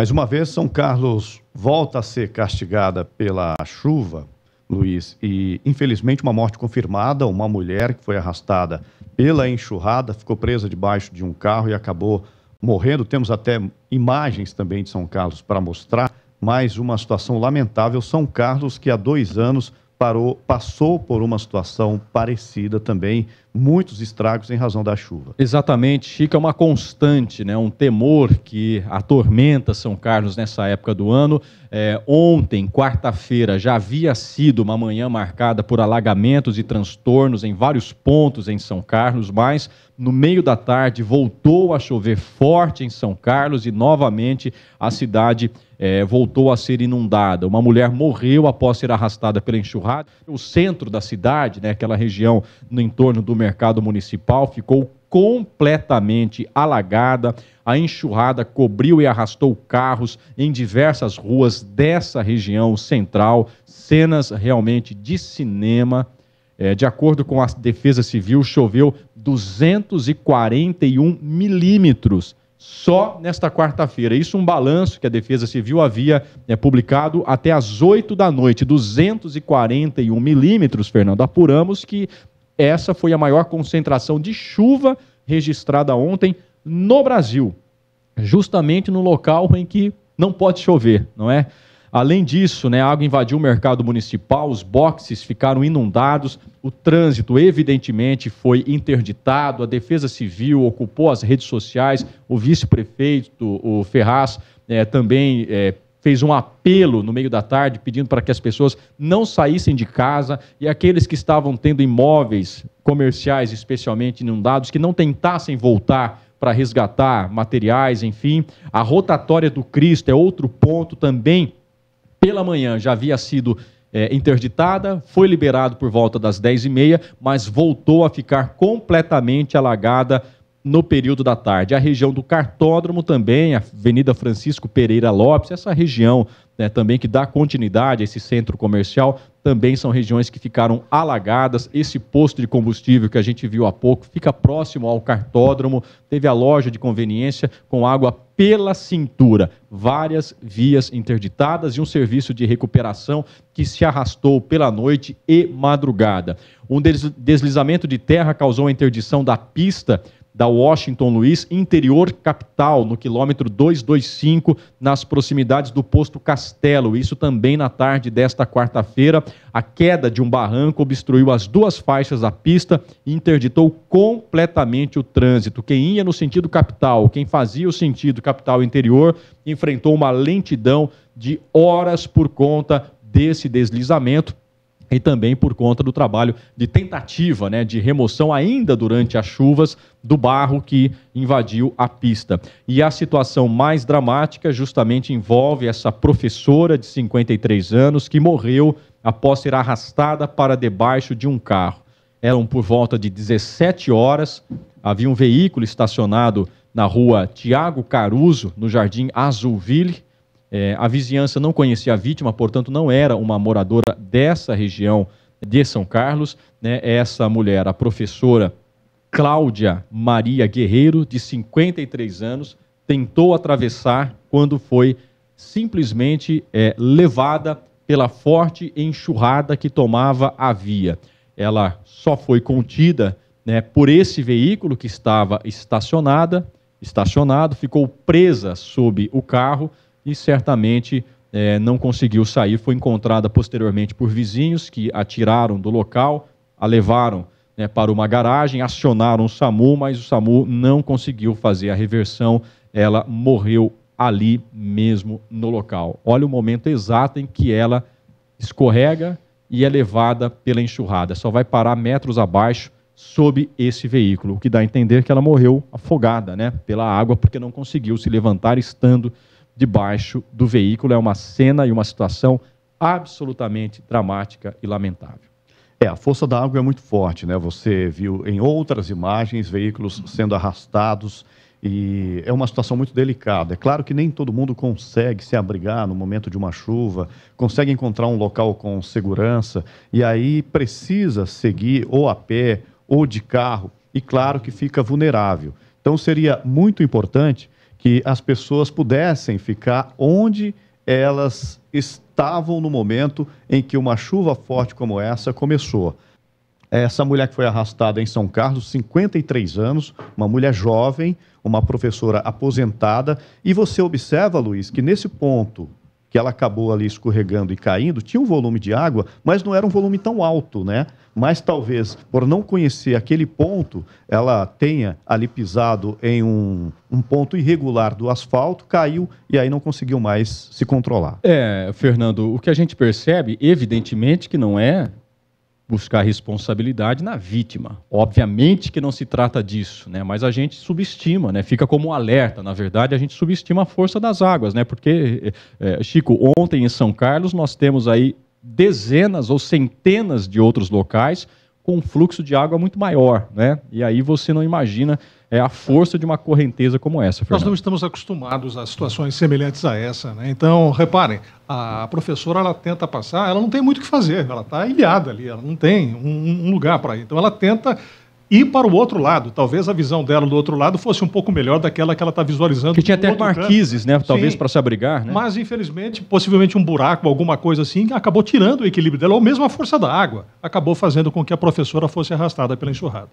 Mais uma vez, São Carlos volta a ser castigada pela chuva, Luiz, e infelizmente uma morte confirmada, uma mulher que foi arrastada pela enxurrada, ficou presa debaixo de um carro e acabou morrendo. Temos até imagens também de São Carlos para mostrar. Mais uma situação lamentável. São Carlos, que há dois anos parou, passou por uma situação parecida também, muitos estragos em razão da chuva. Exatamente, Chica, é uma constante, né? um temor que atormenta São Carlos nessa época do ano. É, ontem, quarta-feira, já havia sido uma manhã marcada por alagamentos e transtornos em vários pontos em São Carlos, mas no meio da tarde voltou a chover forte em São Carlos e novamente a cidade é, voltou a ser inundada. Uma mulher morreu após ser arrastada pela enxurrada. O centro da cidade, né, aquela região no entorno do mercado municipal, ficou completamente alagada. A enxurrada cobriu e arrastou carros em diversas ruas dessa região central. Cenas realmente de cinema. É, de acordo com a Defesa Civil, choveu 241 milímetros só nesta quarta-feira. Isso um balanço que a Defesa Civil havia né, publicado até às 8 da noite. 241 milímetros, Fernando. Apuramos que essa foi a maior concentração de chuva registrada ontem no Brasil, justamente no local em que não pode chover, não é? Além disso, né, a água invadiu o mercado municipal, os boxes ficaram inundados, o trânsito, evidentemente, foi interditado, a Defesa Civil ocupou as redes sociais, o vice-prefeito, o Ferraz, é, também é, fez um apelo no meio da tarde pedindo para que as pessoas não saíssem de casa e aqueles que estavam tendo imóveis comerciais especialmente inundados que não tentassem voltar para resgatar materiais, enfim. A rotatória do Cristo é outro ponto também. Pela manhã já havia sido é, interditada, foi liberado por volta das 10h30, mas voltou a ficar completamente alagada no período da tarde. A região do Cartódromo também, a Avenida Francisco Pereira Lopes, essa região né, também que dá continuidade a esse centro comercial, também são regiões que ficaram alagadas. Esse posto de combustível que a gente viu há pouco fica próximo ao Cartódromo, teve a loja de conveniência com água pela cintura, várias vias interditadas e um serviço de recuperação que se arrastou pela noite e madrugada. Um deslizamento de terra causou a interdição da pista da Washington Luiz, interior capital, no quilômetro 225, nas proximidades do posto Castelo. Isso também na tarde desta quarta-feira. A queda de um barranco obstruiu as duas faixas da pista e interditou completamente o trânsito. Quem ia no sentido capital, quem fazia o sentido capital-interior, enfrentou uma lentidão de horas por conta desse deslizamento e também por conta do trabalho de tentativa né, de remoção, ainda durante as chuvas, do barro que invadiu a pista. E a situação mais dramática justamente envolve essa professora de 53 anos que morreu após ser arrastada para debaixo de um carro. Eram por volta de 17 horas, havia um veículo estacionado na rua Tiago Caruso, no Jardim Azulville, é, a vizinhança não conhecia a vítima, portanto, não era uma moradora dessa região de São Carlos. Né? Essa mulher, a professora Cláudia Maria Guerreiro, de 53 anos, tentou atravessar quando foi simplesmente é, levada pela forte enxurrada que tomava a via. Ela só foi contida né, por esse veículo que estava estacionada, estacionado, ficou presa sob o carro e certamente é, não conseguiu sair. Foi encontrada posteriormente por vizinhos que atiraram do local, a levaram né, para uma garagem, acionaram o SAMU, mas o SAMU não conseguiu fazer a reversão. Ela morreu ali mesmo no local. Olha o momento exato em que ela escorrega e é levada pela enxurrada. Só vai parar metros abaixo sob esse veículo, o que dá a entender que ela morreu afogada né, pela água, porque não conseguiu se levantar estando debaixo do veículo. É uma cena e uma situação absolutamente dramática e lamentável. É, a força da água é muito forte, né? Você viu em outras imagens veículos sendo arrastados e é uma situação muito delicada. É claro que nem todo mundo consegue se abrigar no momento de uma chuva, consegue encontrar um local com segurança e aí precisa seguir ou a pé ou de carro e claro que fica vulnerável. Então seria muito importante que as pessoas pudessem ficar onde elas estavam no momento em que uma chuva forte como essa começou. Essa mulher que foi arrastada em São Carlos, 53 anos, uma mulher jovem, uma professora aposentada. E você observa, Luiz, que nesse ponto que ela acabou ali escorregando e caindo, tinha um volume de água, mas não era um volume tão alto, né? Mas talvez por não conhecer aquele ponto, ela tenha ali pisado em um, um ponto irregular do asfalto, caiu e aí não conseguiu mais se controlar. É, Fernando, o que a gente percebe, evidentemente que não é buscar responsabilidade na vítima. Obviamente que não se trata disso, né? Mas a gente subestima, né? Fica como um alerta, na verdade, a gente subestima a força das águas, né? Porque é, Chico, ontem em São Carlos nós temos aí dezenas ou centenas de outros locais com um fluxo de água muito maior, né? E aí você não imagina é a força de uma correnteza como essa. Fernando. Nós não estamos acostumados a situações semelhantes a essa, né? Então, reparem, a professora ela tenta passar, ela não tem muito o que fazer, ela está ilhada ali, ela não tem um, um lugar para ir. Então, ela tenta ir para o outro lado. Talvez a visão dela do outro lado fosse um pouco melhor daquela que ela está visualizando. Que tinha até marquises, canto. né? Talvez para se abrigar, né? Mas, infelizmente, possivelmente um buraco, alguma coisa assim, acabou tirando o equilíbrio dela, ou mesmo a força da água, acabou fazendo com que a professora fosse arrastada pela enxurrada.